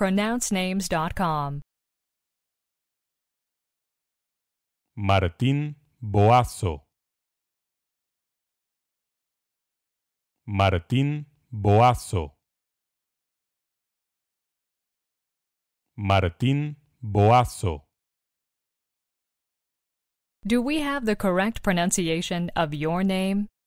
pronouncenames.com. Martín Boazo. Martín Boazo. Martín Boazo. Do we have the correct pronunciation of your name?